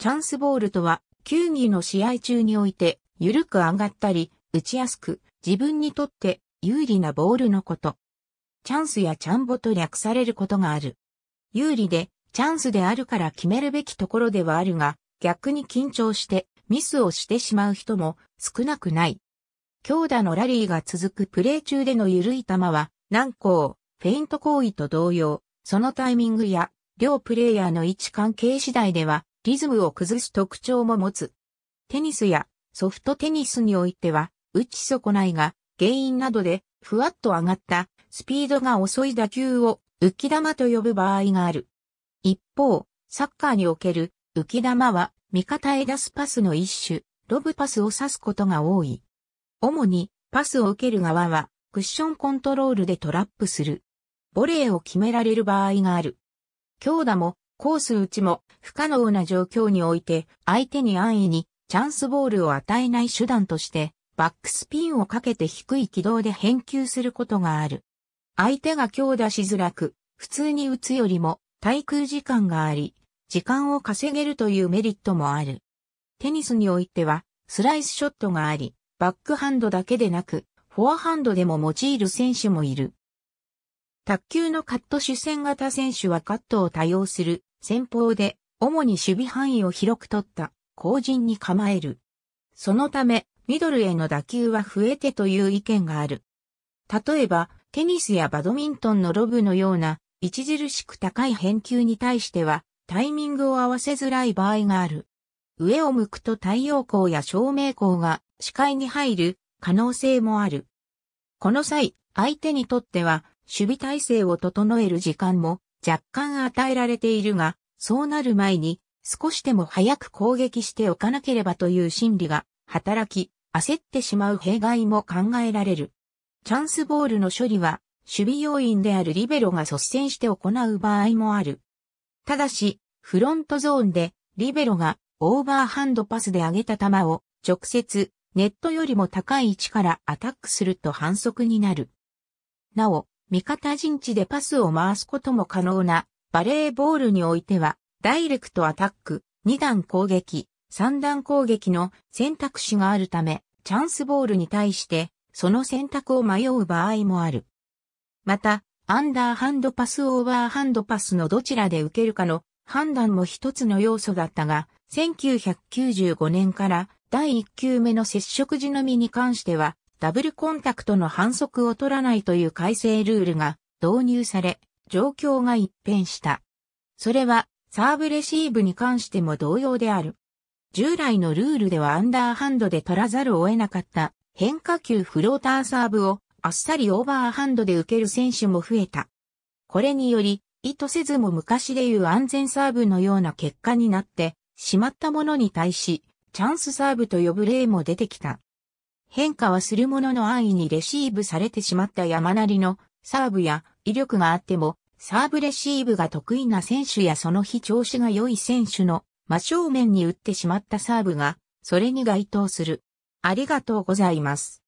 チャンスボールとは、球技の試合中において、緩く上がったり、打ちやすく、自分にとって有利なボールのこと。チャンスやチャンボと略されることがある。有利で、チャンスであるから決めるべきところではあるが、逆に緊張してミスをしてしまう人も少なくない。強打のラリーが続くプレー中での緩い球は、難航、フェイント行為と同様、そのタイミングや、両プレイヤーの位置関係次第では、リズムを崩す特徴も持つ。テニスやソフトテニスにおいては、打ち損ないが原因などでふわっと上がったスピードが遅い打球を浮き玉と呼ぶ場合がある。一方、サッカーにおける浮き玉は味方へ出すパスの一種、ロブパスを指すことが多い。主にパスを受ける側はクッションコントロールでトラップする。ボレーを決められる場合がある。強打もコース打ちも不可能な状況において相手に安易にチャンスボールを与えない手段としてバックスピンをかけて低い軌道で返球することがある。相手が強打しづらく、普通に打つよりも対空時間があり、時間を稼げるというメリットもある。テニスにおいてはスライスショットがあり、バックハンドだけでなく、フォアハンドでも用いる選手もいる。卓球のカット主戦型選手はカットを多用する先方で、主に守備範囲を広く取った、後陣に構える。そのため、ミドルへの打球は増えてという意見がある。例えば、テニスやバドミントンのロブのような、著しく高い返球に対しては、タイミングを合わせづらい場合がある。上を向くと太陽光や照明光が視界に入る可能性もある。この際、相手にとっては守備体制を整える時間も若干与えられているが、そうなる前に少しでも早く攻撃しておかなければという心理が働き、焦ってしまう弊害も考えられる。チャンスボールの処理は、守備要員であるリベロが率先して行う場合もある。ただし、フロントゾーンで、リベロがオーバーハンドパスで上げた球を直接ネットよりも高い位置からアタックすると反則になる。なお、味方陣地でパスを回すことも可能なバレーボールにおいては、ダイレクトアタック、2段攻撃、3段攻撃の選択肢があるため、チャンスボールに対して、その選択を迷う場合もある。また、アンダーハンドパスオーバーハンドパスのどちらで受けるかの判断も一つの要素だったが、1995年から第1球目の接触時のみに関しては、ダブルコンタクトの反則を取らないという改正ルールが導入され、状況が一変した。それは、サーブレシーブに関しても同様である。従来のルールではアンダーハンドで取らざるを得なかった変化球フローターサーブをあっさりオーバーハンドで受ける選手も増えた。これにより、意図せずも昔でいう安全サーブのような結果になってしまったものに対し、チャンスサーブと呼ぶ例も出てきた。変化はするものの安易にレシーブされてしまった山なりのサーブや威力があっても、サーブレシーブが得意な選手やその日調子が良い選手の真正面に打ってしまったサーブが、それに該当する。ありがとうございます。